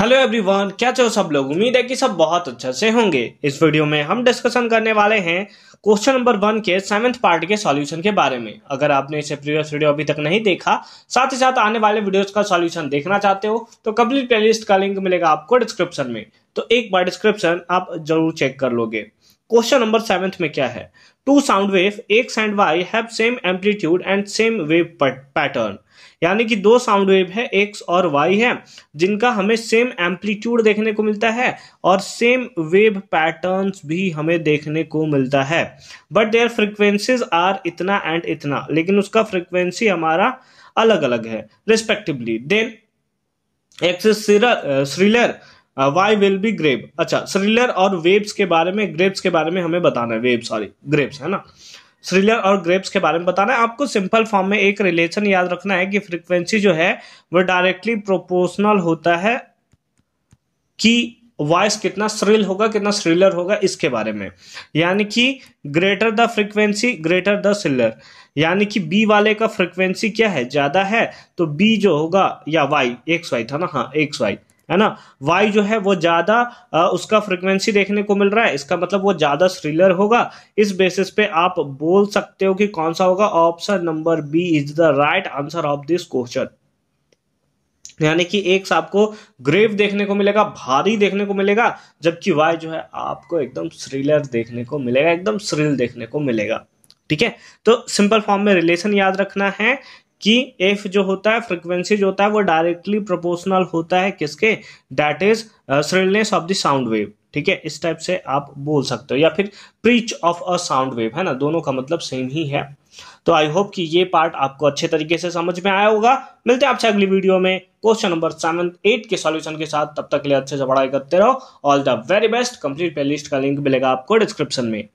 hello everyone क्या चाहो सब लोग उम्मीद है कि सब बहुत अच्छे से होंगे इस वीडियो में हम डिस्कशन करने वाले हैं क्वेश्चन नंबर वन के सेवेंथ पार्ट के सॉल्यूशन के बारे में अगर आपने इसे प्रीवियस वीडियो अभी तक नहीं देखा साथ ही साथ आने वाले वीडियोस का सॉल्यूशन देखना चाहते हो तो कंप्लीट प्लेलिस्ट का लिंक मिलेगा आपको डिस्क्रिप्शन में तो एक बार डिस्क्रिप्शन आप जरूर चेक कर लोगे क्वेश्चन नंबर सेवेंथ में क्या है two sound wave X and Y have same amplitude and same wave pattern यानी कि दो साउंड वेव है एक्स और वाई है जिनका हमें सेम एम्पलीट्यूड देखने को मिलता है और सेम वेव पैटर्न्स भी हमें देखने को मिलता है बट देयर फ्रिक्वेंसीज आर इतना एंड इतना लेकिन उसका फ्रिक्वेंसी हमारा अलग अलग है respectively then X is shriller Y will be grave अच्छा स्रिलर और वेब्स के बारे में ग्रेप्स के बारे में हमें बताना है वेब सॉरी ग्रेप्स है ना स्रिलर और ग्रेप्स के बारे में बताना है आपको सिंपल फॉर्म में एक रिलेशन याद रखना है कि फ्रिक्वेंसी जो है वो डायरेक्टली प्रोपोर्शनल होता है कि वॉइस कितना श्रिल होगा कितना श्रिलर होगा इसके बारे में यानी कि greater the frequency greater the shriller यानी कि बी वाले का फ्रिक्वेंसी क्या है ज़्यादा है तो बी जो होगा या वाई एक्स वाई था ना हाँ एक्स वाई है ना वाई जो है वो ज़्यादा उसका फ्रिक्वेंसी देखने को मिल रहा है इसका मतलब वो ज़्यादा श्रिलर होगा इस बेसिस पे आप बोल सकते हो कि कौन सा होगा option number B is the right answer of this question यानी कि एक सांप को ग्रेव देखने को मिलेगा भारी देखने को मिलेगा जबकि वाई जो है आपको एकदम थ्रिलर देखने को मिलेगा एकदम थ्रिल देखने को मिलेगा ठीक है तो सिंपल फॉर्म में रिलेशन याद रखना है कि एफ जो होता है फ्रिक्वेंसी जो होता है वो डायरेक्टली प्रोपोर्शनल होता है किसके that is shrillness of the sound wave ठीक है इस टाइप से आप बोल सकते हो या फिर pitch of a sound wave है ना दोनों का मतलब सेम ही है तो आई होप कि ये पार्ट आपको अच्छे तरीके से समझ में आया होगा मिलते हैं आपसे अगली वीडियो में क्वेश्चन नंबर सेवन एट के सॉल्यूशन के साथ तब तक के लिए अच्छे से पढ़ाई करते रहो all the very best complete play का लिंक मिलेगा आपको डिस्क्रिप्शन में